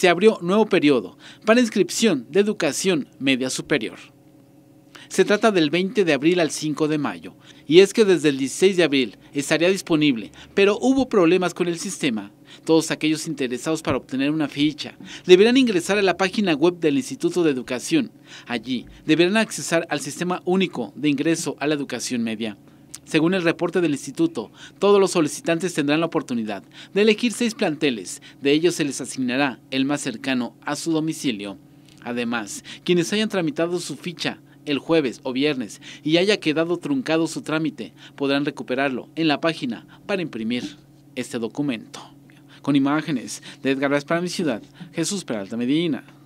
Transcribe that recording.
se abrió nuevo periodo para inscripción de educación media superior. Se trata del 20 de abril al 5 de mayo, y es que desde el 16 de abril estaría disponible, pero hubo problemas con el sistema. Todos aquellos interesados para obtener una ficha deberán ingresar a la página web del Instituto de Educación. Allí deberán accesar al Sistema Único de Ingreso a la Educación Media. Según el reporte del instituto, todos los solicitantes tendrán la oportunidad de elegir seis planteles. De ellos se les asignará el más cercano a su domicilio. Además, quienes hayan tramitado su ficha el jueves o viernes y haya quedado truncado su trámite, podrán recuperarlo en la página para imprimir este documento. Con imágenes de Edgar para mi ciudad, Jesús Peralta Medina.